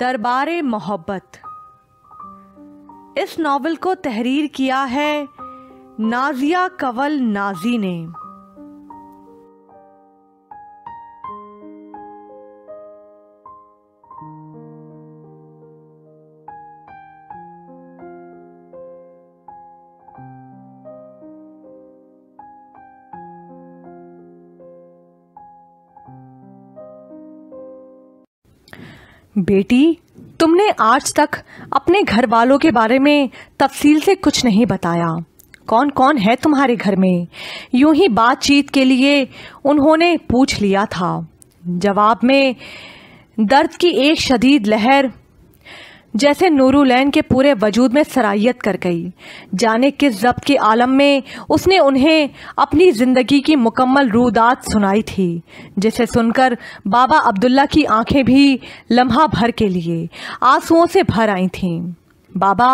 दरबार मोहब्बत इस नावल को तहरीर किया है नाजिया कवल नाजी ने बेटी तुमने आज तक अपने घर वालों के बारे में तफसील से कुछ नहीं बताया कौन कौन है तुम्हारे घर में यूं ही बातचीत के लिए उन्होंने पूछ लिया था जवाब में दर्द की एक शदीद लहर जैसे नूरुलैन के पूरे वजूद में सराहियत कर गई जाने किस जब्त के आलम में उसने उन्हें अपनी ज़िंदगी की मुकम्मल रूदात सुनाई थी जिसे सुनकर बाबा अब्दुल्ला की आंखें भी लम्हा भर के लिए आंसुओं से भर आई थीं बाबा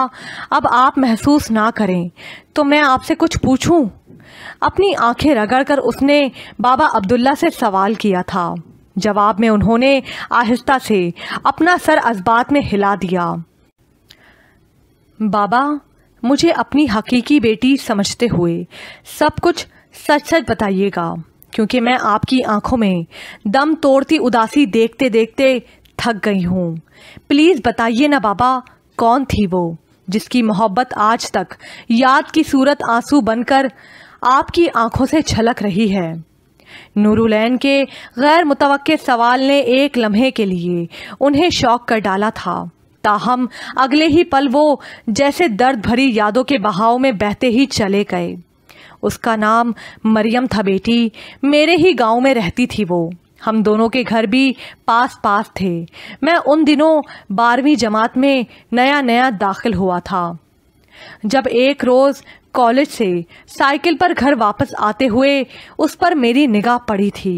अब आप महसूस ना करें तो मैं आपसे कुछ पूछूं अपनी आंखें रगड़कर उसने बाबा अब्दुल्ला से सवाल किया था जवाब में उन्होंने आहिस्ता से अपना सर अजबात में हिला दिया बाबा मुझे अपनी हकीकी बेटी समझते हुए सब कुछ सच सच बताइएगा क्योंकि मैं आपकी आंखों में दम तोड़ती उदासी देखते देखते थक गई हूँ प्लीज़ बताइए ना बाबा कौन थी वो जिसकी मोहब्बत आज तक याद की सूरत आंसू बनकर आपकी आंखों से छलक रही है नूरुलैन के गैर मुतव सवाल ने एक लम्हे के लिए उन्हें शौक कर डाला था ताहम अगले ही पल वो जैसे दर्द भरी यादों के बहाव में बहते ही चले गए उसका नाम मरियम था बेटी मेरे ही गांव में रहती थी वो हम दोनों के घर भी पास पास थे मैं उन दिनों बारहवीं जमात में नया नया दाखिल हुआ था जब एक रोज़ कॉलेज से साइकिल पर घर वापस आते हुए उस पर मेरी निगाह पड़ी थी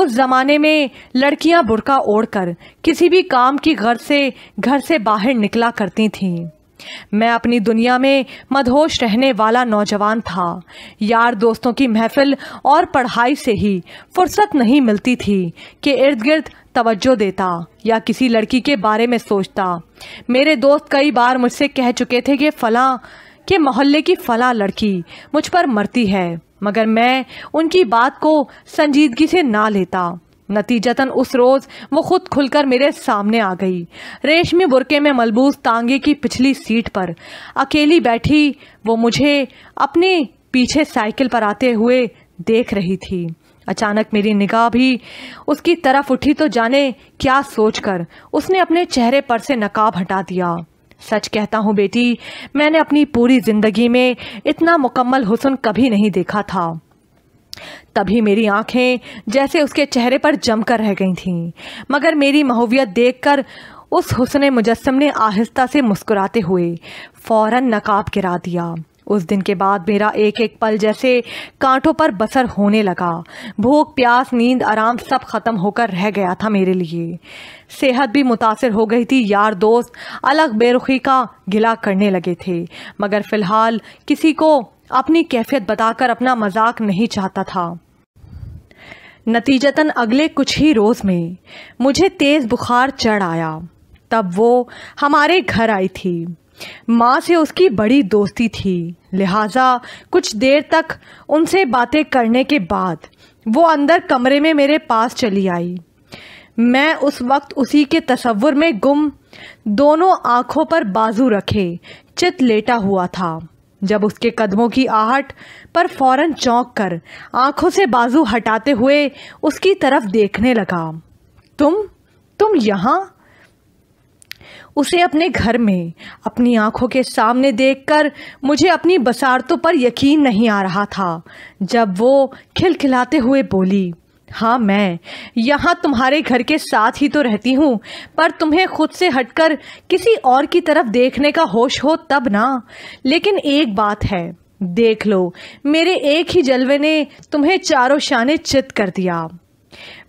उस ज़माने में लड़कियां बुरका ओढ़कर किसी भी काम की गर्ज से घर से बाहर निकला करती थीं मैं अपनी दुनिया में मदहोश रहने वाला नौजवान था यार दोस्तों की महफिल और पढ़ाई से ही फुर्सत नहीं मिलती थी कि इर्द गिर्द तवज्जो देता या किसी लड़की के बारे में सोचता मेरे दोस्त कई बार मुझसे कह चुके थे कि फलां कि मोहल्ले की फला लड़की मुझ पर मरती है मगर मैं उनकी बात को संजीदगी से ना लेता नतीजतन उस रोज़ वो खुद खुलकर मेरे सामने आ गई रेशमी बुरके में मलबूस तांगे की पिछली सीट पर अकेली बैठी वो मुझे अपने पीछे साइकिल पर आते हुए देख रही थी अचानक मेरी निगाह भी उसकी तरफ उठी तो जाने क्या सोचकर उसने अपने चेहरे पर से नकाब हटा दिया सच कहता हूँ बेटी मैंने अपनी पूरी ज़िंदगी में इतना मुकम्मल हुसन कभी नहीं देखा था तभी मेरी आंखें जैसे उसके चेहरे पर जमकर रह गई थीं मगर मेरी महुवियत देखकर उस हुसन मुजस्म ने आहिस्ता से मुस्कुराते हुए फ़ौरन नकाब गिरा दिया उस दिन के बाद मेरा एक एक पल जैसे कांटों पर बसर होने लगा भूख प्यास नींद आराम सब ख़त्म होकर रह गया था मेरे लिए सेहत भी मुतासर हो गई थी यार दोस्त अलग बेरुखी का गिला करने लगे थे मगर फ़िलहाल किसी को अपनी कैफियत बताकर अपना मजाक नहीं चाहता था नतीजतन अगले कुछ ही रोज़ में मुझे तेज़ बुखार चढ़ आया तब वो हमारे घर आई थी माँ से उसकी बड़ी दोस्ती थी लिहाजा कुछ देर तक उनसे बातें करने के बाद वो अंदर कमरे में मेरे पास चली आई मैं उस वक्त उसी के तस्वुर में गुम दोनों आंखों पर बाजू रखे चित लेटा हुआ था जब उसके कदमों की आहट पर फौरन चौंक कर आंखों से बाजू हटाते हुए उसकी तरफ देखने लगा तुम तुम यहाँ उसे अपने घर में अपनी आंखों के सामने देखकर मुझे अपनी बसारतों पर यकीन नहीं आ रहा था जब वो खिलखिलाते हुए बोली हाँ मैं यहाँ तुम्हारे घर के साथ ही तो रहती हूँ पर तुम्हें खुद से हटकर किसी और की तरफ देखने का होश हो तब ना लेकिन एक बात है देख लो मेरे एक ही जलवे ने तुम्हें चारों शाने चित कर दिया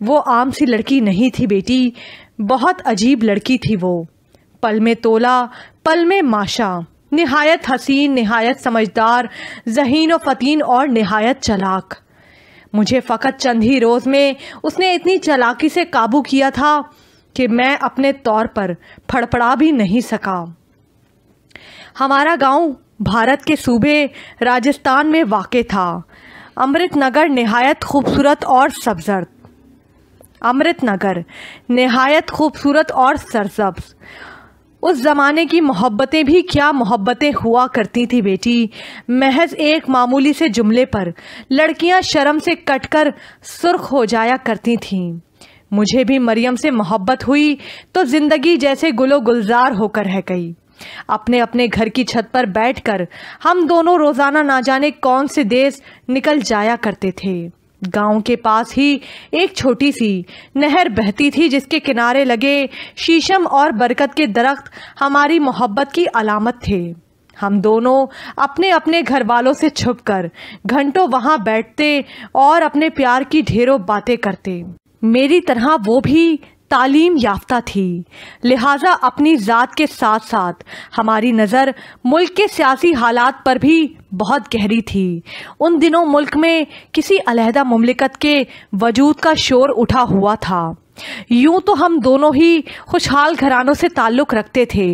वो आम सी लड़की नहीं थी बेटी बहुत अजीब लड़की थी वो पल में तोला पल में माशा नहायत हसीन नहायत समझदार जहीन व फतीन और नहायत चलाक मुझे फ़कत चंद ही रोज़ में उसने इतनी चलाकी से काबू किया था कि मैं अपने तौर पर फड़फड़ा भी नहीं सका हमारा गांव भारत के सूबे राजस्थान में वाक़ था अमृत नगर नहायत खूबसूरत और सबजर्द अमृत नगर नहायत खूबसूरत और सरसब्ज़ उस ज़माने की मोहब्बतें भी क्या मोहब्बतें हुआ करती थी बेटी महज एक मामूली से जुमले पर लड़कियां शर्म से कटकर सुर्ख हो जाया करती थीं मुझे भी मरियम से मोहब्बत हुई तो ज़िंदगी जैसे गुलो गुलजार होकर रह गई अपने अपने घर की छत पर बैठकर हम दोनों रोज़ाना ना जाने कौन से देश निकल जाया करते थे गांव के पास ही एक छोटी सी नहर बहती थी जिसके किनारे लगे शीशम और बरकत के दरख्त हमारी मोहब्बत की अलामत थे हम दोनों अपने अपने घर वालों से छुपकर घंटों वहां बैठते और अपने प्यार की ढेरों बातें करते मेरी तरह वो भी तालीम याफ्ता थी लिहाजा अपनी ज़ात के साथ साथ हमारी नज़र मुल्क के सियासी हालात पर भी बहुत गहरी थी उन दिनों मुल्क में किसी अलहदा ममलिकत के वजूद का शोर उठा हुआ था यूं तो हम दोनों ही खुशहाल घरानों से ताल्लुक़ रखते थे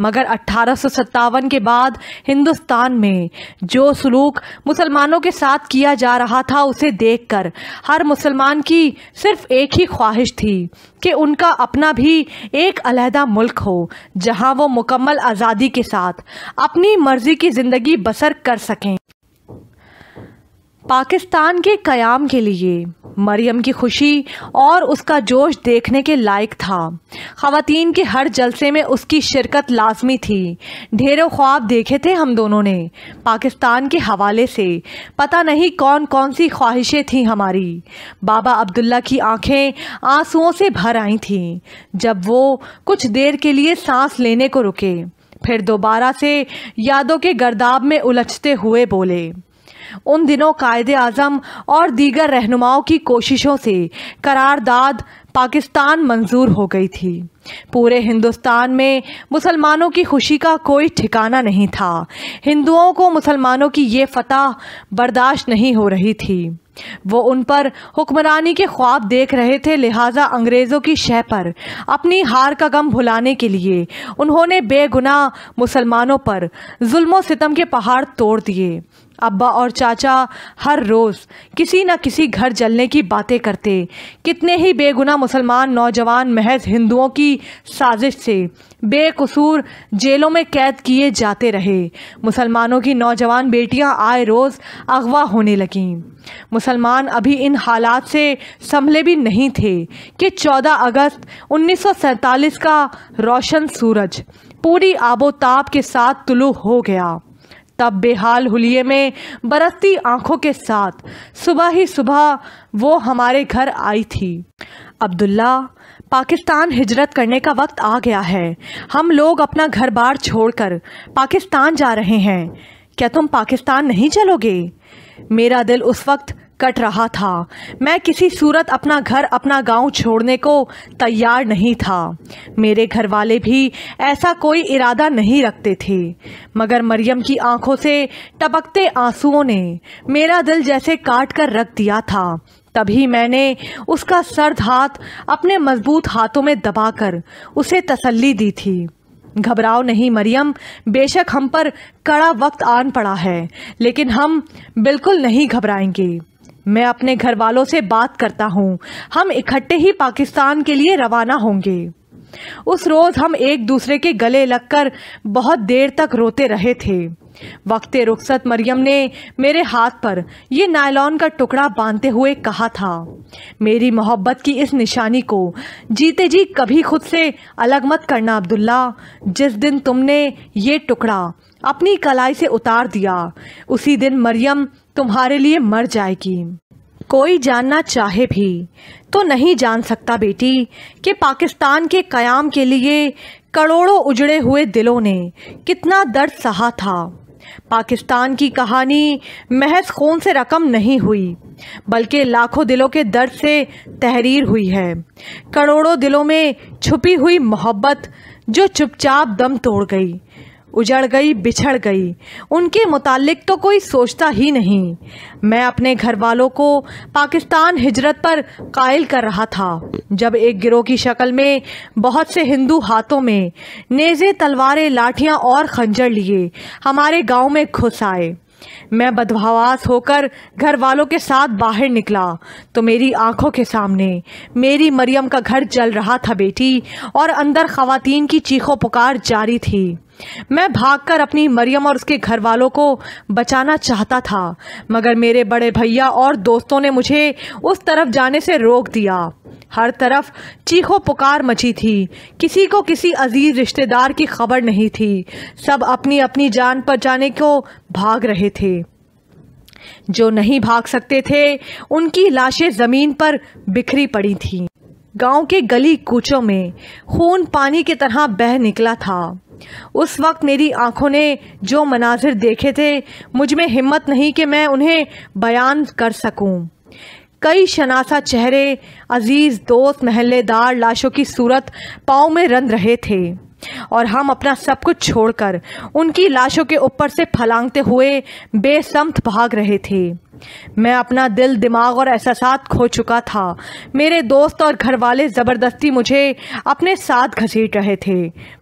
मगर अट्ठारह के बाद हिंदुस्तान में जो सलूक मुसलमानों के साथ किया जा रहा था उसे देखकर हर मुसलमान की सिर्फ एक ही ख्वाहिश थी कि उनका अपना भी एक अलहदा मुल्क हो जहां वो मुकम्मल आज़ादी के साथ अपनी मर्ज़ी की ज़िंदगी बसर कर सकें पाकिस्तान के क़याम के लिए मरियम की खुशी और उसका जोश देखने के लायक था ख़वान के हर जलसे में उसकी शिरकत लाजमी थी ढेरों ख्वाब देखे थे हम दोनों ने पाकिस्तान के हवाले से पता नहीं कौन कौन सी ख्वाहिशें थीं हमारी बाबा अब्दुल्ला की आंखें आंसुओं से भर आई थीं जब वो कुछ देर के लिए सांस लेने को रुके फिर दोबारा से यादों के गर्दाब में उलझते हुए बोले उन दिनों कायद अजम और दीगर रहनुमाओं की कोशिशों से करारदाद पाकिस्तान मंजूर हो गई थी पूरे हिंदुस्तान में मुसलमानों की खुशी का कोई ठिकाना नहीं था हिंदुओं को मुसलमानों की ये फतह बर्दाश्त नहीं हो रही थी वो उन पर हुक्मरानी के ख्वाब देख रहे थे लिहाजा अंग्रेज़ों की शह पर अपनी हार का गम भुलाने के लिए उन्होंने बेगुनाह मुसलमानों पर जुल्म सितम के पहाड़ तोड़ दिए अब्बा और चाचा हर रोज़ किसी न किसी घर जलने की बातें करते कितने ही बेगुना मुसलमान नौजवान महज हिंदुओं की साजिश से बेकसूर जेलों में कैद किए जाते रहे मुसलमानों की नौजवान बेटियां आए रोज़ अगवा होने लगीं मुसलमान अभी इन हालात से संभले भी नहीं थे कि 14 अगस्त उन्नीस का रोशन सूरज पूरी आबोताब के साथ तुलू हो गया तब बेहाल हुलिये में बरसती आंखों के साथ सुबह ही सुबह वो हमारे घर आई थी अब्दुल्ला पाकिस्तान हिजरत करने का वक्त आ गया है हम लोग अपना घर बार छोड़कर पाकिस्तान जा रहे हैं क्या तुम पाकिस्तान नहीं चलोगे मेरा दिल उस वक्त कट रहा था मैं किसी सूरत अपना घर अपना गांव छोड़ने को तैयार नहीं था मेरे घर वाले भी ऐसा कोई इरादा नहीं रखते थे मगर मरियम की आंखों से टपकते आंसुओं ने मेरा दिल जैसे काट कर रख दिया था तभी मैंने उसका सर्द हाथ अपने मजबूत हाथों में दबाकर उसे तसल्ली दी थी घबराओ नहीं मरियम बेशक हम पर कड़ा वक्त आन पड़ा है लेकिन हम बिल्कुल नहीं घबराएंगे मैं अपने घर वालों से बात करता हूँ हम इकट्ठे ही पाकिस्तान के लिए रवाना होंगे उस रोज हम एक दूसरे के गले लगकर बहुत देर तक रोते रहे थे वक्त रुखसत मरियम ने मेरे हाथ पर यह नायलॉन का टुकड़ा बांधते हुए कहा था मेरी मोहब्बत की इस निशानी को जीते जी कभी खुद से अलग मत करना अब्दुल्ला जिस दिन तुमने ये टुकड़ा अपनी कलाई से उतार दिया उसी दिन मरियम तुम्हारे लिए मर जाएगी कोई जानना चाहे भी तो नहीं जान सकता बेटी कि पाकिस्तान के क़याम के लिए करोड़ों उजड़े हुए दिलों ने कितना दर्द सहा था पाकिस्तान की कहानी महज खून से रकम नहीं हुई बल्कि लाखों दिलों के दर्द से तहरीर हुई है करोड़ों दिलों में छुपी हुई मोहब्बत जो चुपचाप दम तोड़ गई उजड़ गई बिछड़ गई उनके मुतालिक तो कोई सोचता ही नहीं मैं अपने घर वालों को पाकिस्तान हिजरत पर कायल कर रहा था जब एक गिरोह की शक्ल में बहुत से हिंदू हाथों में नेज़े तलवारें लाठियां और खंजर लिए हमारे गांव में घुस आए मैं बदभावास होकर घर वालों के साथ बाहर निकला तो मेरी आंखों के सामने मेरी मरियम का घर जल रहा था बेटी और अंदर खातन की चीखों पुकार जारी थी मैं भागकर अपनी मरियम और उसके घर वालों को बचाना चाहता था मगर मेरे बड़े भैया और दोस्तों ने मुझे उस तरफ जाने से रोक दिया हर तरफ चीखो पुकार मची थी किसी को किसी अजीज रिश्तेदार की खबर नहीं थी सब अपनी अपनी जान पर जाने को भाग रहे थे जो नहीं भाग सकते थे उनकी लाशें ज़मीन पर बिखरी पड़ी थीं। गांव के गली कूचों में खून पानी की तरह बह निकला था उस वक्त मेरी आंखों ने जो मनाजिर देखे थे मुझ में हिम्मत नहीं कि मैं उन्हें बयान कर सकूं। कई शनासा चेहरे अजीज़ दोस्त महल्लेदार लाशों की सूरत पाँव में रंद रहे थे और हम अपना सब कुछ छोड़कर उनकी लाशों के ऊपर से फलांगते हुए बेसमत भाग रहे थे मैं अपना दिल दिमाग और एहसास खो चुका था मेरे दोस्त और घर वाले ज़बरदस्ती मुझे अपने साथ घसीट रहे थे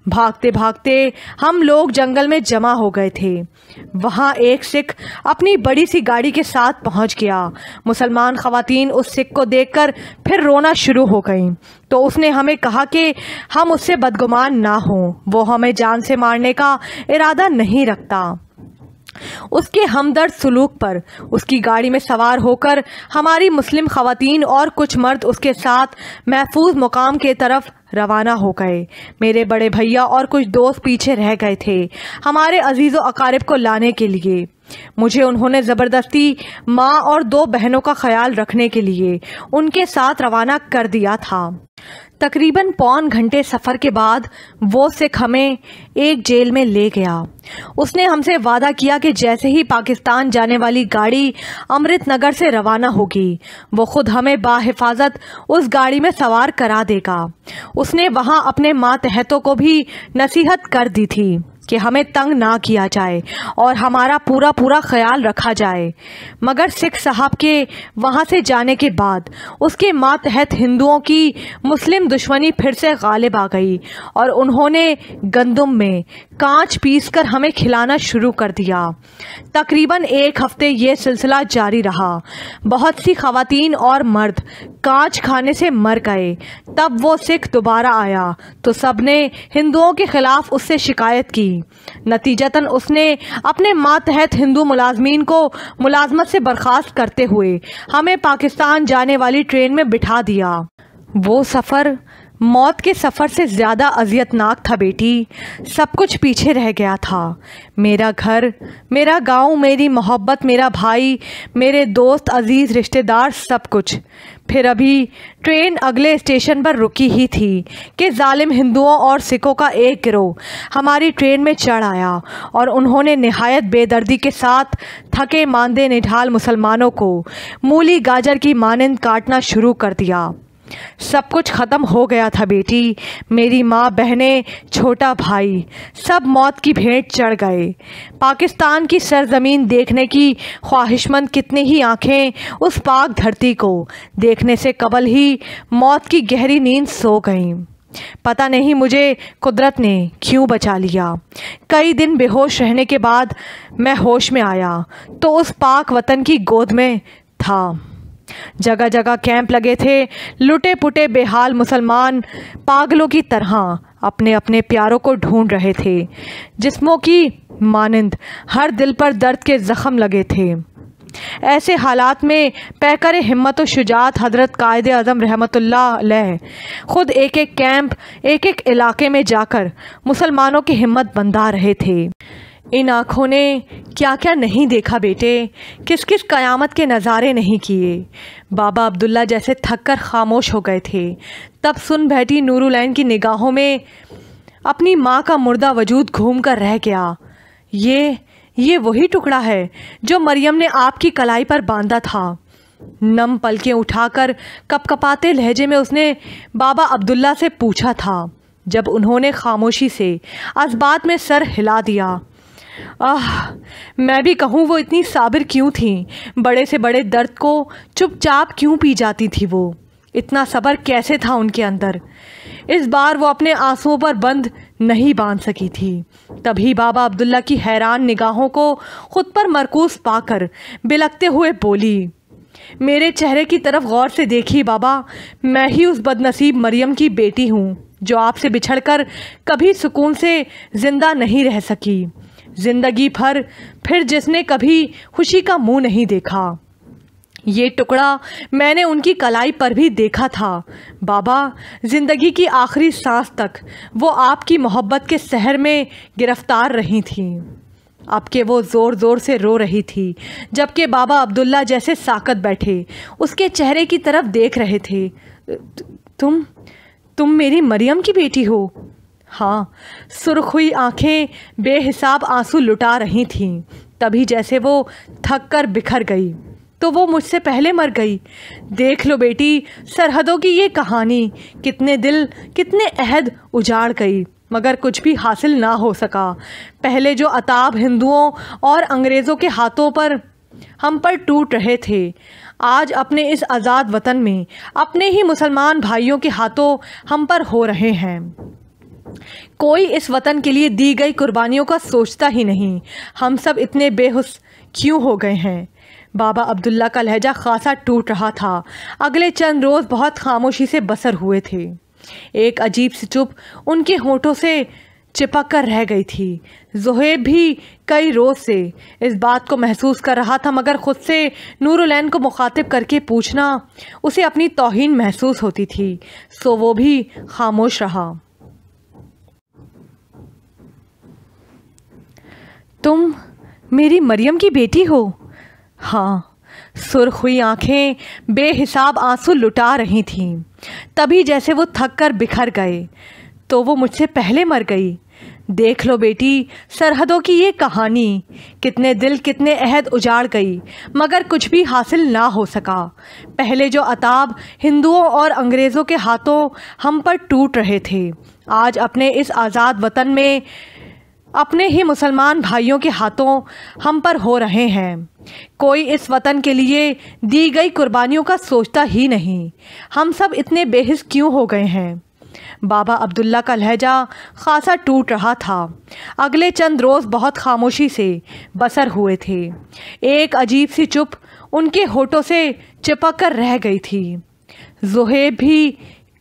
भागते भागते हम लोग जंगल में जमा हो गए थे वहाँ एक सिख अपनी बड़ी सी गाड़ी के साथ पहुँच गया मुसलमान खवतिन उस सिख को देखकर फिर रोना शुरू हो गई तो उसने हमें कहा कि हम उससे बदगुमान ना हों वो हमें जान से मारने का इरादा नहीं रखता उसके हमदर्द सलूक पर उसकी गाड़ी में सवार होकर हमारी मुस्लिम खवतान और कुछ मर्द उसके साथ महफूज मुकाम के तरफ रवाना हो गए मेरे बड़े भैया और कुछ दोस्त पीछे रह गए थे हमारे अजीज़ व अकारब को लाने के लिए मुझे उन्होंने ज़बरदस्ती माँ और दो बहनों का ख्याल रखने के लिए उनके साथ रवाना कर दिया था तकरीबन पौन घंटे सफ़र के बाद वो सिख हमें एक जेल में ले गया उसने हमसे वादा किया कि जैसे ही पाकिस्तान जाने वाली गाड़ी अमृत नगर से रवाना होगी वो खुद हमें बाहिफाजत उस गाड़ी में सवार करा देगा उसने वहाँ अपने मातहतों को भी नसीहत कर दी थी कि हमें तंग ना किया जाए और हमारा पूरा पूरा ख्याल रखा जाए मगर सिख साहब के वहाँ से जाने के बाद उसके मातहत हिंदुओं की मुस्लिम दुश्मनी फिर से गालिब आ गई और उन्होंने गंदम में कांच पीस कर हमें खिलाना शुरू कर दिया तकरीबन एक हफ्ते ये सिलसिला जारी रहा बहुत सी खातन और मर्द कांच खाने से मर गए तब वो सिख दोबारा आया तो सब ने हिंदुओं के ख़िलाफ़ उससे शिकायत की थी नतीजतन उसने अपने मातहत हिंदू मुलाजमीन को मुलाजमत से बर्खास्त करते हुए हमें पाकिस्तान जाने वाली ट्रेन में बिठा दिया वो सफ़र मौत के सफ़र से ज़्यादा अजियतनाक था बेटी सब कुछ पीछे रह गया था मेरा घर मेरा गांव, मेरी मोहब्बत मेरा भाई मेरे दोस्त अजीज़ रिश्तेदार सब कुछ फिर अभी ट्रेन अगले स्टेशन पर रुकी ही थी कि जालिम हिंदुओं और सिखों का एक गिरोह हमारी ट्रेन में चढ़ आया और उन्होंने नहायत बेदर्दी के साथ थके मांदे निढाल मुसलमानों को मूली गाजर की मानंद काटना शुरू कर दिया सब कुछ ख़त्म हो गया था बेटी मेरी माँ बहनें छोटा भाई सब मौत की भेंट चढ़ गए पाकिस्तान की सरजमीन देखने की ख्वाहिशमंद कितनी ही आंखें उस पाक धरती को देखने से कबल ही मौत की गहरी नींद सो गईं पता नहीं मुझे कुदरत ने क्यों बचा लिया कई दिन बेहोश रहने के बाद मैं होश में आया तो उस पाक वतन की गोद में था जगह जगह कैंप लगे थे लुटे पुटे बेहाल मुसलमान पागलों की तरह अपने अपने प्यारों को ढूंढ रहे थे जिस्मों की मानंद हर दिल पर दर्द के ज़ख़म लगे थे ऐसे हालात में पैकर हिम्मत शुजात हजरत कायद अजम रहमत ख़ुद एक एक कैंप एक एक इलाके में जाकर मुसलमानों की हिम्मत बंधा रहे थे इन आँखों ने क्या क्या नहीं देखा बेटे किस किस कयामत के नज़ारे नहीं किए बाबा अब्दुल्ला जैसे थक कर खामोश हो गए थे तब सुन बैठी नूरुलैन की निगाहों में अपनी माँ का मुर्दा वजूद घूम कर रह गया ये ये वही टुकड़ा है जो मरियम ने आपकी कलाई पर बांधा था नम पलकें उठाकर कपकपाते लहजे में उसने बाबा अब्दुल्ला से पूछा था जब उन्होंने खामोशी से असबात में सर हिला दिया आह मैं भी कहूँ वो इतनी साबिर क्यों थी बड़े से बड़े दर्द को चुपचाप क्यों पी जाती थी वो इतना सब्र कैसे था उनके अंदर इस बार वो अपने आंसुओं पर बंद नहीं बांध सकी थी तभी बाबा अब्दुल्ला की हैरान निगाहों को खुद पर मरकूस पाकर बिलकते हुए बोली मेरे चेहरे की तरफ गौर से देखी बाबा मैं ही उस बदनसीब मरियम की बेटी हूँ जो आपसे बिछड़कर कभी सुकून से ज़िंदा नहीं रह सकी जिंदगी भर फिर जिसने कभी खुशी का मुंह नहीं देखा ये टुकड़ा मैंने उनकी कलाई पर भी देखा था बाबा ज़िंदगी की आखिरी सांस तक वो आपकी मोहब्बत के शहर में गिरफ्तार रही थीं अब के वो ज़ोर ज़ोर से रो रही थी जबकि बाबा अब्दुल्ला जैसे साकत बैठे उसके चेहरे की तरफ देख रहे थे तुम तुम मेरी मरियम की बेटी हो हाँ सुर्ख हुई आँखें बेहिसाब आंसू लुटा रही थीं तभी जैसे वो थक कर बिखर गई तो वो मुझसे पहले मर गई देख लो बेटी सरहदों की ये कहानी कितने दिल कितने अहद उजाड़ गई मगर कुछ भी हासिल ना हो सका पहले जो अताब हिंदुओं और अंग्रेज़ों के हाथों पर हम पर टूट रहे थे आज अपने इस आज़ाद वतन में अपने ही मुसलमान भाइयों के हाथों हम पर हो रहे हैं कोई इस वतन के लिए दी गई कुर्बानियों का सोचता ही नहीं हम सब इतने बेहस क्यों हो गए हैं बाबा अब्दुल्ला का लहजा खासा टूट रहा था अगले चंद रोज़ बहुत खामोशी से बसर हुए थे एक अजीब सी चुप उनके होठों से चिपक कर रह गई थी जोहेब भी कई रोज़ से इस बात को महसूस कर रहा था मगर ख़ुद से नूरुलैन को मुखातिब करके पूछना उसे अपनी तोहन महसूस होती थी सो वो भी खामोश रहा तुम मेरी मरियम की बेटी हो हाँ सुर्ख हुई आंखें बेहिसाब आंसू लुटा रही थीं तभी जैसे वो थक कर बिखर गए तो वो मुझसे पहले मर गई देख लो बेटी सरहदों की ये कहानी कितने दिल कितने अहद उजाड़ गई मगर कुछ भी हासिल ना हो सका पहले जो अताब हिंदुओं और अंग्रेज़ों के हाथों हम पर टूट रहे थे आज अपने इस आज़ाद वतन में अपने ही मुसलमान भाइयों के हाथों हम पर हो रहे हैं कोई इस वतन के लिए दी गई कुर्बानियों का सोचता ही नहीं हम सब इतने बेहिस क्यों हो गए हैं बाबा अब्दुल्ला का लहजा खासा टूट रहा था अगले चंद रोज़ बहुत खामोशी से बसर हुए थे एक अजीब सी चुप उनके होठों से चिपक कर रह गई थी जोहेब भी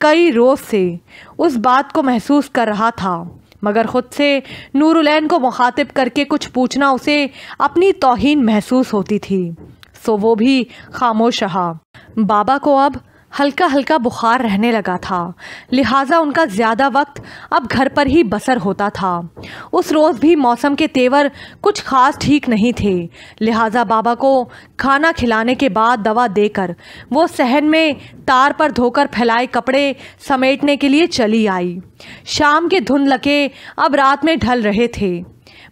कई रोज़ से उस बात को महसूस कर रहा था मगर ख़ुद से नूरुलैन को मुखातिब करके कुछ पूछना उसे अपनी तोहन महसूस होती थी सो वो भी खामोश रहा बाबा को अब हल्का हल्का बुखार रहने लगा था लिहाजा उनका ज़्यादा वक्त अब घर पर ही बसर होता था उस रोज़ भी मौसम के तेवर कुछ खास ठीक नहीं थे लिहाजा बाबा को खाना खिलाने के बाद दवा देकर वो सहन में तार पर धोकर फैलाए कपड़े समेटने के लिए चली आई शाम के धुंध लगे अब रात में ढल रहे थे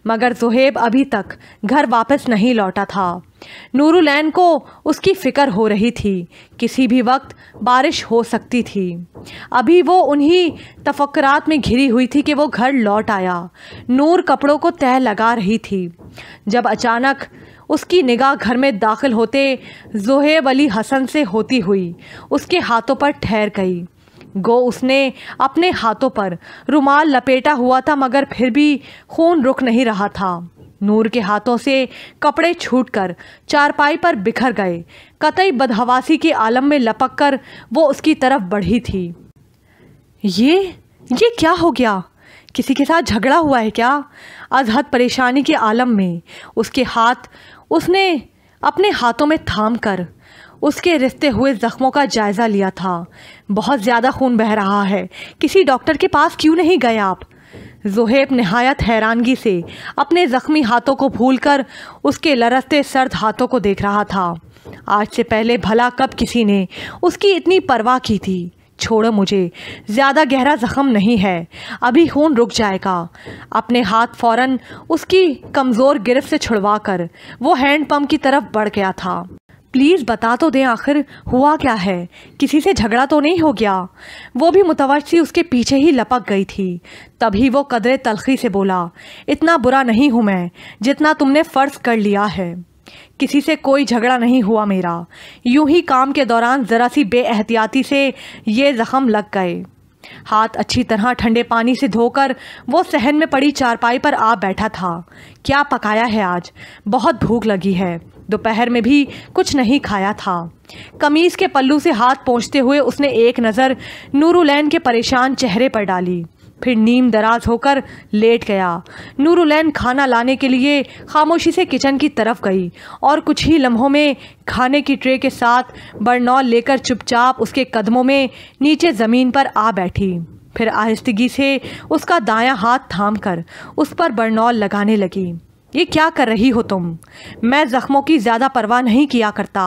मगर जुहेब अभी तक घर वापस नहीं लौटा था नूरुलैन को उसकी फ़िक्र हो रही थी किसी भी वक्त बारिश हो सकती थी अभी वो उन्हीं तफकरात में घिरी हुई थी कि वो घर लौट आया नूर कपड़ों को तह लगा रही थी जब अचानक उसकी निगाह घर में दाखिल होते जोहेब अली हसन से होती हुई उसके हाथों पर ठहर गई गो उसने अपने हाथों पर रुमाल लपेटा हुआ था मगर फिर भी खून रुक नहीं रहा था नूर के हाथों से कपड़े छूटकर चारपाई पर बिखर गए कतई बदहवासी के आलम में लपक कर वो उसकी तरफ बढ़ी थी ये ये क्या हो गया किसी के साथ झगड़ा हुआ है क्या अजहद परेशानी के आलम में उसके हाथ उसने अपने हाथों में थाम कर उसके रिश्ते हुए ज़ख्मों का जायज़ा लिया था बहुत ज़्यादा खून बह रहा है किसी डॉक्टर के पास क्यों नहीं गए आप जोहेब नहायत हैरानगी से अपने ज़ख्मी हाथों को भूलकर उसके लरसते सर्द हाथों को देख रहा था आज से पहले भला कब किसी ने उसकी इतनी परवाह की थी छोड़ो मुझे ज़्यादा गहरा ज़ख्म नहीं है अभी खून रुक जाएगा अपने हाथ फौरन उसकी कमज़ोर गिरफ्त से छुड़वा कर वो हैंडपम्प की तरफ बढ़ गया था प्लीज़ बता तो दें आखिर हुआ क्या है किसी से झगड़ा तो नहीं हो गया वो भी सी उसके पीछे ही लपक गई थी तभी वो कदरे तलखी से बोला इतना बुरा नहीं हूँ मैं जितना तुमने फ़र्ज कर लिया है किसी से कोई झगड़ा नहीं हुआ मेरा यूं ही काम के दौरान ज़रा सी बेएहतियाती से ये ज़ख़म लग गए हाथ अच्छी तरह ठंडे पानी से धोकर वो सहन में पड़ी चारपाई पर आ बैठा था क्या पकाया है आज बहुत भूख लगी है दोपहर में भी कुछ नहीं खाया था कमीज़ के पल्लू से हाथ पहुँचते हुए उसने एक नज़र नूरुलैन के परेशान चेहरे पर डाली फिर नीम दराज होकर लेट गया नूरुलैन खाना लाने के लिए खामोशी से किचन की तरफ गई और कुछ ही लम्हों में खाने की ट्रे के साथ बर्नौल लेकर चुपचाप उसके कदमों में नीचे ज़मीन पर आ बैठी फिर आहिस्तगी से उसका दायां हाथ थाम कर उस पर बरनौल लगाने लगी ये क्या कर रही हो तुम मैं ज़ख्मों की ज़्यादा परवाह नहीं किया करता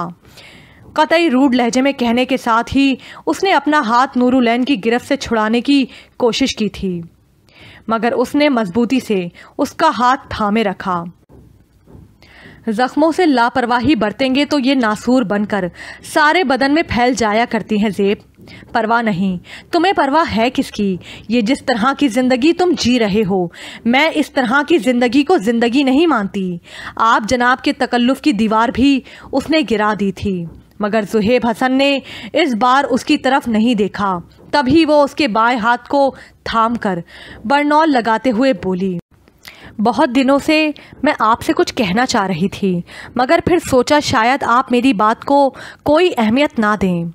कतई रूड लहजे में कहने के साथ ही उसने अपना हाथ नूरुलैन की गिरफ्त से छुड़ाने की कोशिश की थी मगर उसने मजबूती से उसका हाथ थामे रखा जख्मों से लापरवाही बरतेंगे तो ये नासूर बनकर सारे बदन में फैल जाया करती हैं जेब परवाह नहीं तुम्हें परवाह है किसकी ये जिस तरह की ज़िंदगी तुम जी रहे हो मैं इस तरह की ज़िंदगी को ज़िंदगी नहीं मानती आप जनाब के तकल्लुफ़ की दीवार भी उसने गिरा दी थी मगर जुहेब हसन ने इस बार उसकी तरफ नहीं देखा तभी वो उसके बाएं हाथ को थाम कर बरनौल लगाते हुए बोली बहुत दिनों से मैं आपसे कुछ कहना चाह रही थी मगर फिर सोचा शायद आप मेरी बात को कोई अहमियत ना दें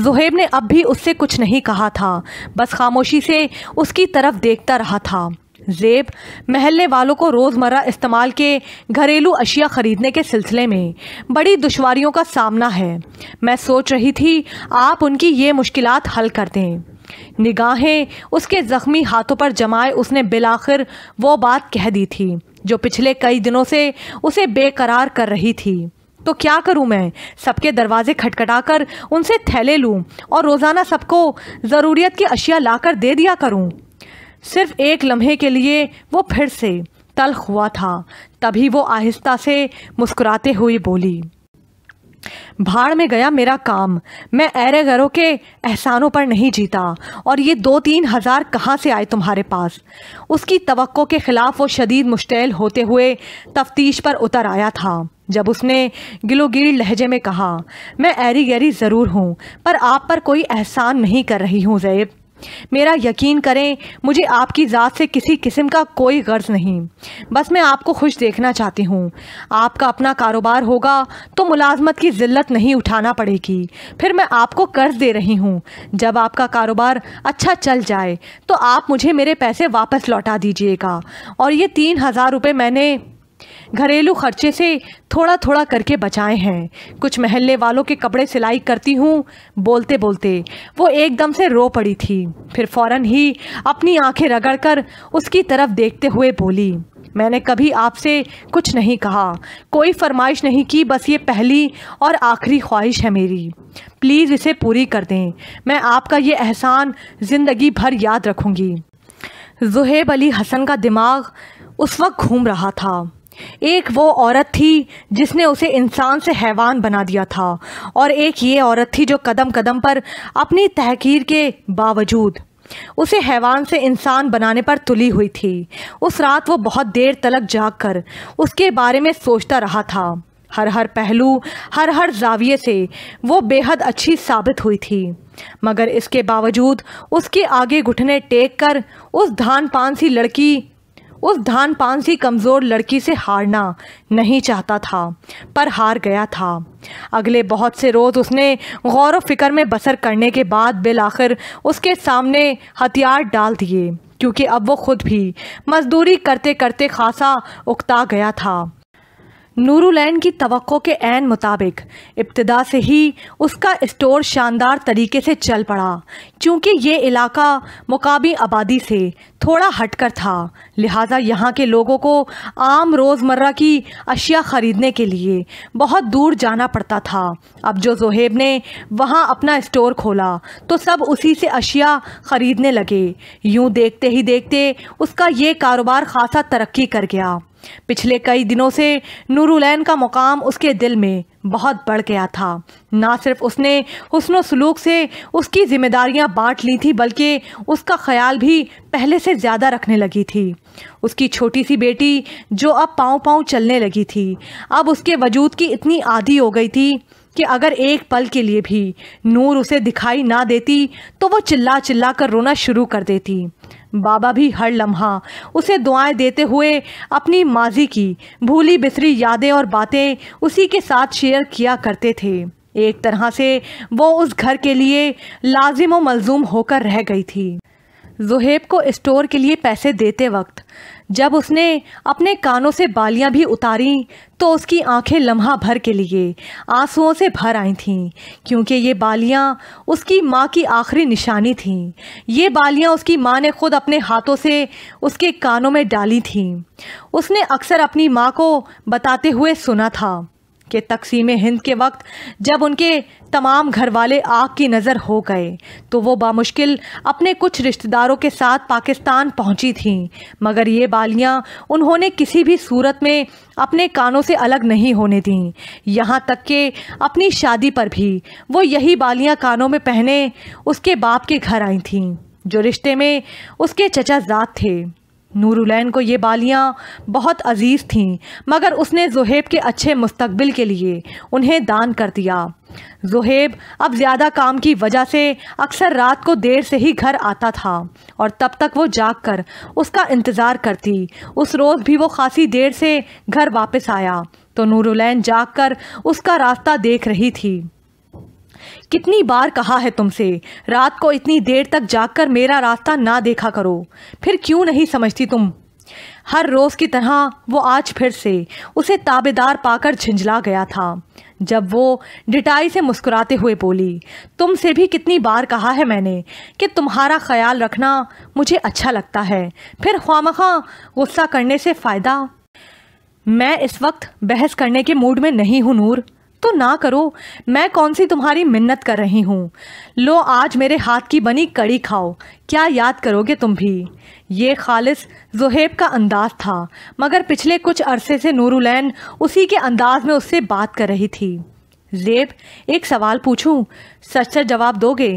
जुहेब ने अब भी उससे कुछ नहीं कहा था बस खामोशी से उसकी तरफ देखता रहा था जेब महल्ले वालों को रोज़मर्रा इस्तेमाल के घरेलू अशिया ख़रीदने के सिलसिले में बड़ी दुशारियों का सामना है मैं सोच रही थी आप उनकी ये मुश्किलात हल कर दें निगाहें उसके ज़ख्मी हाथों पर जमाए उसने बिलाखिर वो बात कह दी थी जो पिछले कई दिनों से उसे बेकरार कर रही थी तो क्या करूं मैं सबके दरवाजे खटखटाकर उनसे थैले लूं और रोज़ाना सबको ज़रूरियत की अशिया लाकर दे दिया करूं सिर्फ एक लम्हे के लिए वो फिर से तल्ख हुआ था तभी वो आहिस्ता से मुस्कुराते हुए बोली भाड़ में गया मेरा काम मैं ऐरे घरों के एहसानों पर नहीं जीता और ये दो तीन हज़ार कहाँ से आए तुम्हारे पास उसकी तवक्को के ख़िलाफ़ वो शदीद मुश्तैल होते हुए तफ्तीश पर उतर आया था जब उसने गिलोगिरी लहजे में कहा मैं ऐरी गैरी ज़रूर हूँ पर आप पर कोई एहसान नहीं कर रही हूँ ज़ैब मेरा यकीन करें मुझे आपकी ज़ात से किसी किस्म का कोई गर्ज नहीं बस मैं आपको खुश देखना चाहती हूँ आपका अपना कारोबार होगा तो मुलाजमत की जिल्लत नहीं उठाना पड़ेगी फिर मैं आपको कर्ज दे रही हूँ जब आपका कारोबार अच्छा चल जाए तो आप मुझे मेरे पैसे वापस लौटा दीजिएगा और ये तीन हज़ार रुपये मैंने घरेलू खर्चे से थोड़ा थोड़ा करके बचाए हैं कुछ महल्ले वालों के कपड़े सिलाई करती हूँ बोलते बोलते वो एकदम से रो पड़ी थी फिर फौरन ही अपनी आंखें रगड़कर उसकी तरफ देखते हुए बोली मैंने कभी आपसे कुछ नहीं कहा कोई फरमाइश नहीं की बस ये पहली और आखिरी ख्वाहिश है मेरी प्लीज़ इसे पूरी कर दें मैं आपका ये एहसान ज़िंदगी भर याद रखूँगी जुहेब अली हसन का दिमाग उस वक्त घूम रहा था एक वो औरत थी जिसने उसे इंसान से हैवान बना दिया था और एक ये औरत थी जो कदम कदम पर अपनी तहकीर के बावजूद उसे हैवान से इंसान बनाने पर तुली हुई थी उस रात वो बहुत देर तलक जाग कर उसके बारे में सोचता रहा था हर हर पहलू हर हर जाविये से वो बेहद अच्छी साबित हुई थी मगर इसके बावजूद उसके आगे घुटने टेक कर उस धान पान सी लड़की उस धान पान सी कमज़ोर लड़की से हारना नहीं चाहता था पर हार गया था अगले बहुत से रोज़ उसने गौर व फिक्र में बसर करने के बाद बिल आखिर उसके सामने हथियार डाल दिए क्योंकि अब वो खुद भी मजदूरी करते करते खासा उकता गया था नूरूलैन की तो के एन मुताबिक इब्तदा से ही उसका स्टोर शानदार तरीके से चल पड़ा क्योंकि ये इलाका मुकामी आबादी से थोड़ा हटकर था लिहाजा यहाँ के लोगों को आम रोज़मर्रा की अशिया ख़रीदने के लिए बहुत दूर जाना पड़ता था अब जो जोहेब ने वहाँ अपना स्टोर खोला तो सब उसी से अशिया ख़रीदने लगे यूँ देखते ही देखते उसका ये कारोबार ख़ासा तरक्की कर गया पिछले कई दिनों से नूरुलैन का मुकाम उसके दिल में बहुत बढ़ गया था ना सिर्फ उसने हसन सलूक से उसकी जिम्मेदारियां बांट ली थी बल्कि उसका ख्याल भी पहले से ज़्यादा रखने लगी थी उसकी छोटी सी बेटी जो अब पाँव पाँव चलने लगी थी अब उसके वजूद की इतनी आदि हो गई थी कि अगर एक पल के लिए भी नूर उसे दिखाई ना देती तो वो चिल्ला चिल्ला कर रोना शुरू कर देती बाबा भी हर लम्हा उसे दुआएं देते हुए अपनी माजी की भूली बिसरी यादें और बातें उसी के साथ शेयर किया करते थे एक तरह से वो उस घर के लिए लाजिम व मलजूम होकर रह गई थी जुहेब को स्टोर के लिए पैसे देते वक्त जब उसने अपने कानों से बालियां भी उतारी तो उसकी आंखें लम्हा भर के लिए आंसुओं से भर आई थीं क्योंकि ये बालियां उसकी माँ की आखिरी निशानी थीं ये बालियां उसकी माँ ने खुद अपने हाथों से उसके कानों में डाली थीं उसने अक्सर अपनी माँ को बताते हुए सुना था कि तकसीम हिंद के वक्त जब उनके तमाम घर वाले आग की नज़र हो गए तो वो बामुश्किल अपने कुछ रिश्तेदारों के साथ पाकिस्तान पहुंची थीं मगर ये बालियां उन्होंने किसी भी सूरत में अपने कानों से अलग नहीं होने दीं यहाँ तक कि अपनी शादी पर भी वो यही बालियां कानों में पहने उसके बाप के घर आई थीं जो रिश्ते में उसके जात थे नूरुलैन को ये बालियाँ बहुत अजीज़ थीं मगर उसने जहेब के अच्छे मुस्तकबिल के लिए उन्हें दान कर दिया जहेब अब ज़्यादा काम की वजह से अक्सर रात को देर से ही घर आता था और तब तक वो जाग कर उसका इंतज़ार करती उस रोज़ भी वो खासी देर से घर वापस आया तो नूरुलैन जाग कर उसका रास्ता देख रही थी कितनी बार कहा है तुमसे रात को इतनी देर तक जागकर मेरा रास्ता ना देखा करो फिर क्यों नहीं समझती तुम हर रोज़ की तरह वो आज फिर से उसे ताबेदार पाकर झिंझला गया था जब वो डिटाई से मुस्कुराते हुए बोली तुमसे भी कितनी बार कहा है मैंने कि तुम्हारा ख्याल रखना मुझे अच्छा लगता है फिर ख्वामखा गुस्सा करने से फ़ायदा मैं इस वक्त बहस करने के मूड में नहीं हूं नूर तो ना करो मैं कौन सी तुम्हारी मिन्नत कर रही हूँ लो आज मेरे हाथ की बनी कड़ी खाओ क्या याद करोगे तुम भी ये खालिस जुहेब का अंदाज था मगर पिछले कुछ अरसे से नूरुलैन उसी के अंदाज में उससे बात कर रही थी जेब एक सवाल पूछूं सच सच जवाब दोगे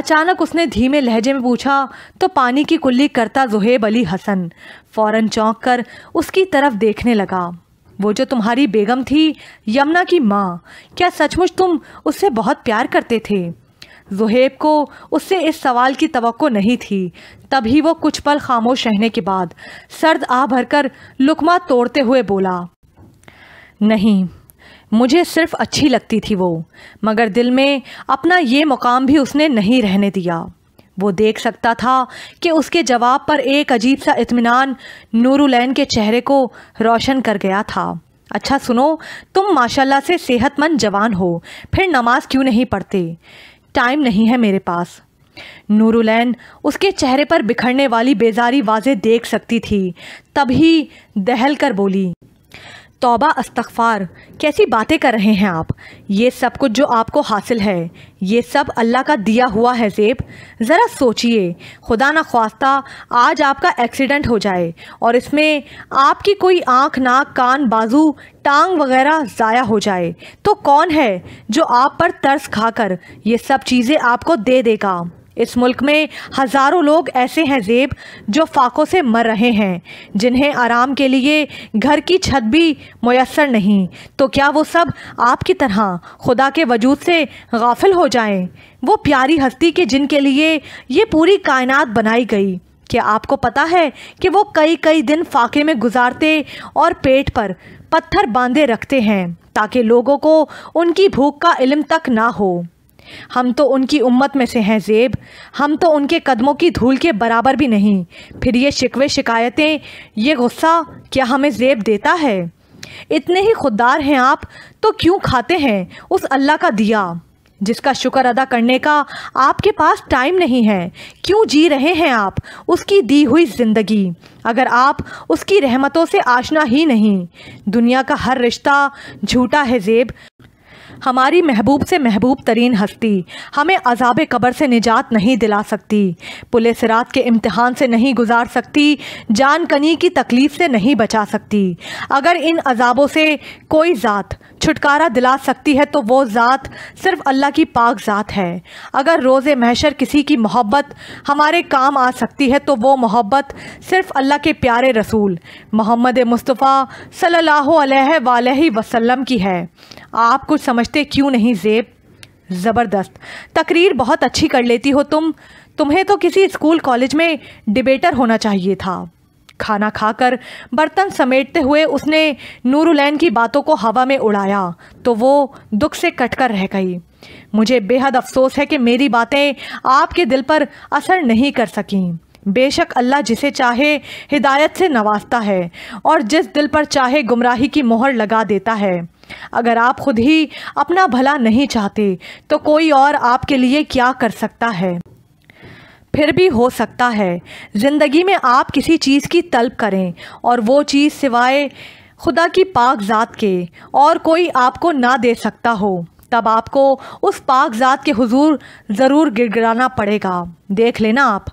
अचानक उसने धीमे लहजे में पूछा तो पानी की कुल्ली करता जुहेब अली हसन फौरन चौंक कर उसकी तरफ देखने लगा वो जो तुम्हारी बेगम थी यमुना की माँ क्या सचमुच तुम उससे बहुत प्यार करते थे जुहेब को उससे इस सवाल की तवक्को नहीं थी तभी वो कुछ पल खामोश रहने के बाद सर्द आ भरकर लुकमा तोड़ते हुए बोला नहीं मुझे सिर्फ अच्छी लगती थी वो मगर दिल में अपना ये मुकाम भी उसने नहीं रहने दिया वो देख सकता था कि उसके जवाब पर एक अजीब सा इत्मीनान नूरुलैन के चेहरे को रोशन कर गया था अच्छा सुनो तुम माशाल्लाह से सेहतमंद जवान हो फिर नमाज क्यों नहीं पढ़ते टाइम नहीं है मेरे पास नूरुलैन उसके चेहरे पर बिखरने वाली बेजारी वाजे देख सकती थी तभी दहल कर बोली तौबा अस्तगफ़ार कैसी बातें कर रहे हैं आप ये सब कुछ जो आपको हासिल है ये सब अल्लाह का दिया हुआ है ज़ेब ज़रा सोचिए खुदा ना खास्ता आज आपका एक्सीडेंट हो जाए और इसमें आपकी कोई आँख नाक कान बाजू टांग वगैरह ज़ाया हो जाए तो कौन है जो आप पर तर्स खाकर ये सब चीज़ें आपको दे देगा इस मुल्क में हज़ारों लोग ऐसे हैं जेब जो फाकों से मर रहे हैं जिन्हें आराम के लिए घर की छत भी मैसर नहीं तो क्या वो सब आपकी तरह खुदा के वजूद से गाफिल हो जाएं? वो प्यारी हस्ती के जिनके लिए ये पूरी कायनात बनाई गई क्या आपको पता है कि वो कई कई दिन फाके में गुजारते और पेट पर पत्थर बांधे रखते हैं ताकि लोगों को उनकी भूख का इलम तक ना हो हम तो उनकी उम्मत में से हैं जेब हम तो उनके कदमों की धूल के बराबर भी नहीं फिर ये शिकवे शिकायतें ये गुस्सा क्या हमें जेब देता है इतने ही खुददार हैं आप तो क्यों खाते हैं उस अल्लाह का दिया जिसका शुक्र अदा करने का आपके पास टाइम नहीं है क्यों जी रहे हैं आप उसकी दी हुई ज़िंदगी अगर आप उसकी रहमतों से आशना ही नहीं दुनिया का हर रिश्ता झूठा है जेब हमारी महबूब से महबूब तरीन हस्ती हमें अजाब कबर से निजात नहीं दिला सकती पुलिस रात के इम्तहान से नहीं गुजार सकती जान कनी की तकलीफ़ से नहीं बचा सकती अगर इन अजाबों से कोई ज़ात छुटकारा दिला सकती है तो वो ज़ात सिर्फ अल्लाह की पाक ज़ात है अगर रोज़ महशर किसी की मोहब्बत हमारे काम आ सकती है तो वो मोहब्बत सिर्फ अल्लाह के प्यारे रसूल मोहम्मद मुस्तफ़ा सल्लल्लाहु अलैहि वसल्लम की है आप कुछ समझते क्यों नहीं जेब ज़बरदस्त तकरीर बहुत अच्छी कर लेती हो तुम तुम्हें तो किसी स्कूल कॉलेज में डिबेटर होना चाहिए था खाना खाकर बर्तन समेटते हुए उसने नूरुलैन की बातों को हवा में उड़ाया तो वो दुख से कटकर रह गई मुझे बेहद अफसोस है कि मेरी बातें आपके दिल पर असर नहीं कर सकें बेशक अल्लाह जिसे चाहे हिदायत से नवाजता है और जिस दिल पर चाहे गुमराही की मोहर लगा देता है अगर आप खुद ही अपना भला नहीं चाहते तो कोई और आपके लिए क्या कर सकता है फिर भी हो सकता है ज़िंदगी में आप किसी चीज़ की तलब करें और वो चीज़ सिवाय खुदा की पाक ज़ात के और कोई आपको ना दे सकता हो तब आपको उस पाक ज़ात के हुजूर ज़रूर गिड़गिड़ाना पड़ेगा देख लेना आप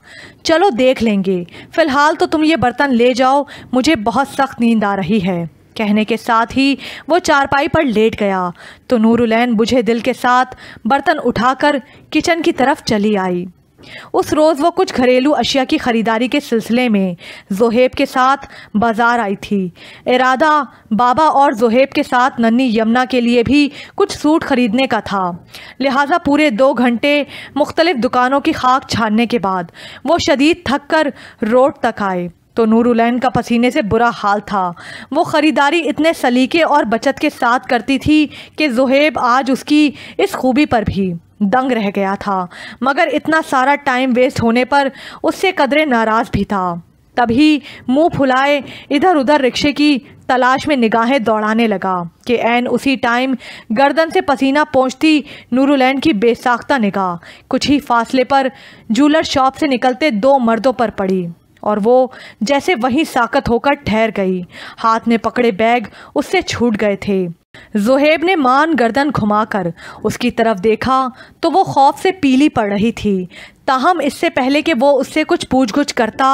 चलो देख लेंगे फ़िलहाल तो तुम ये बर्तन ले जाओ मुझे बहुत सख्त नींद आ रही है कहने के साथ ही वो चारपाई पर लेट गया तो नूरुलैन बुझे दिल के साथ बर्तन उठाकर किचन की तरफ चली आई उस रोज़ वो कुछ घरेलू अशिया की ख़रीदारी के सिलसिले में जोहेब के साथ बाज़ार आई थी इरादा बाबा और जोहेब के साथ नन्नी यमुना के लिए भी कुछ सूट ख़रीदने का था लिहाजा पूरे दो घंटे मुख्तलिफ़ दुकानों की खाक छानने के बाद वो शदीद थक कर रोड तक आए तो नूरुलैन का पसीने से बुरा हाल था वो ख़रीदारी इतने सलीके और बचत के साथ करती थी कि जहेब आज उसकी इस खूबी पर भी दंग रह गया था मगर इतना सारा टाइम वेस्ट होने पर उससे कदरे नाराज़ भी था तभी मुंह फुलाए इधर उधर रिक्शे की तलाश में निगाहें दौड़ाने लगा कि एन उसी टाइम गर्दन से पसीना पहुंचती नूरुलैंड की बेसाख्ता निगाह कुछ ही फासले पर जूलर शॉप से निकलते दो मर्दों पर पड़ी और वो जैसे वहीं साकत होकर ठहर गई हाथ में पकड़े बैग उससे छूट गए थे जोहेब ने मान गर्दन घुमाकर उसकी तरफ देखा तो वो खौफ से पीली पड़ रही थी ताहम इससे पहले कि वो उससे कुछ पूछ गुछ करता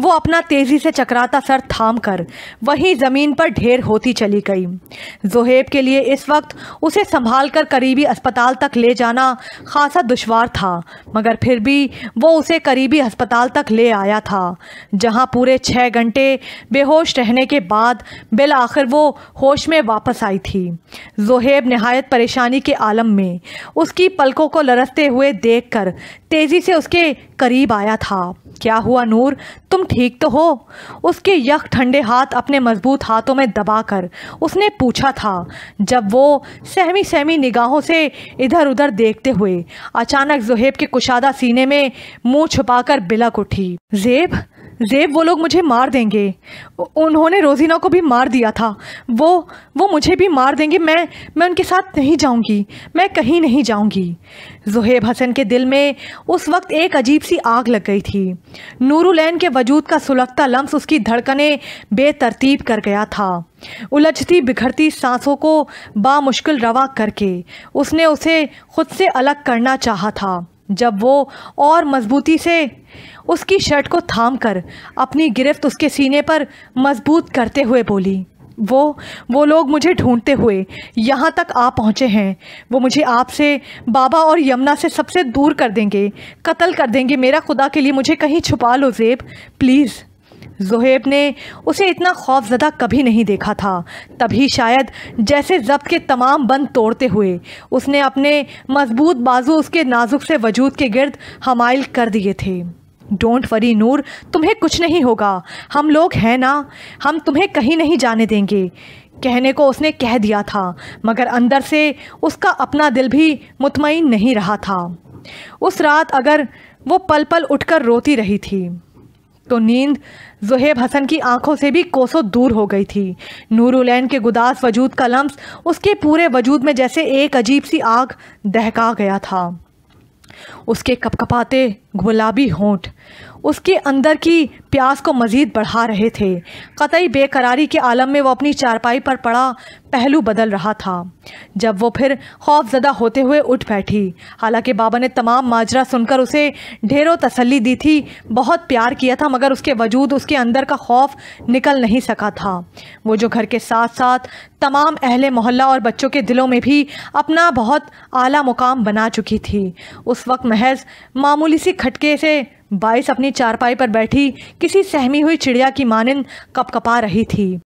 वो अपना तेज़ी से चकराता सर थाम कर वहीं ज़मीन पर ढेर होती चली गई जोहेब के लिए इस वक्त उसे संभाल कर करीबी अस्पताल तक ले जाना खासा दुशवार था मगर फिर भी वो उसे करीबी अस्पताल तक ले आया था जहाँ पूरे छः घंटे बेहोश रहने के बाद बिल आखिर वो होश में वापस आई थी जोहेब नहायत परेशानी के आलम में उसकी पलकों को लरसते हुए देख कर तेज़ी से उसके करीब आया था क्या हुआ नूर तुम ठीक तो हो उसके यख ठंडे हाथ अपने मजबूत हाथों में दबाकर उसने पूछा था जब वो सहमी सहमी निगाहों से इधर उधर देखते हुए अचानक जुहेब के कुशादा सीने में मुंह छुपाकर बिलक उठी जेब जेब वो लोग मुझे मार देंगे उन्होंने रोजीना को भी मार दिया था वो वो मुझे भी मार देंगे मैं मैं उनके साथ नहीं जाऊंगी मैं कहीं नहीं जाऊंगी जुहेब हसन के दिल में उस वक्त एक अजीब सी आग लग गई थी नूरुलैन के वजूद का सुलगता लम्स उसकी धड़कने बेतरतीब कर गया था उलझती बिखरती सांसों को बामुश्किल रवा करके उसने उसे खुद से अलग करना चाहा था जब वो और मजबूती से उसकी शर्ट को थाम कर अपनी गिरफ्त उसके सीने पर मजबूत करते हुए बोली वो वो लोग मुझे ढूंढते हुए यहाँ तक आ पहुँचे हैं वो मुझे आपसे बाबा और यमुना से सबसे दूर कर देंगे कत्ल कर देंगे मेरा खुदा के लिए मुझे कहीं छुपा लो जेब प्लीज़ जोहेब ने उसे इतना खौफजदा कभी नहीं देखा था तभी शायद जैसे जब्त के तमाम बंद तोड़ते हुए उसने अपने मजबूत बाजू उसके नाजुक से वजूद के गिर्द हमाइल कर दिए थे डोंट वरी नूर तुम्हें कुछ नहीं होगा हम लोग हैं ना हम तुम्हें कहीं नहीं जाने देंगे कहने को उसने कह दिया था मगर अंदर से उसका अपना दिल भी मुतमिन नहीं रहा था उस रात अगर वो पल पल उठकर रोती रही थी तो नींद जुहेब हसन की आंखों से भी कोसों दूर हो गई थी नूरुलैन के गुदास वजूद का लम्स उसके पूरे वजूद में जैसे एक अजीब सी आग दहका गया था उसके कपकपाते गुलाबी होंठ उसके अंदर की प्यास को मज़ीद बढ़ा रहे थे कतई बेकरारी के आलम में वो अपनी चारपाई पर पड़ा पहलू बदल रहा था जब वो फिर खौफजदा होते हुए उठ बैठी हालांकि बाबा ने तमाम माजरा सुनकर उसे ढेरों तसल्ली दी थी बहुत प्यार किया था मगर उसके वजूद उसके अंदर का खौफ निकल नहीं सका था वो जो घर के साथ साथ तमाम अहल मोहल्ला और बच्चों के दिलों में भी अपना बहुत आला मुकाम बना चुकी थी उस वक्त महज मामूली सी खटके से बाइस अपनी चारपाई पर बैठी किसी सहमी हुई चिड़िया की मानिंद कपकपा रही थी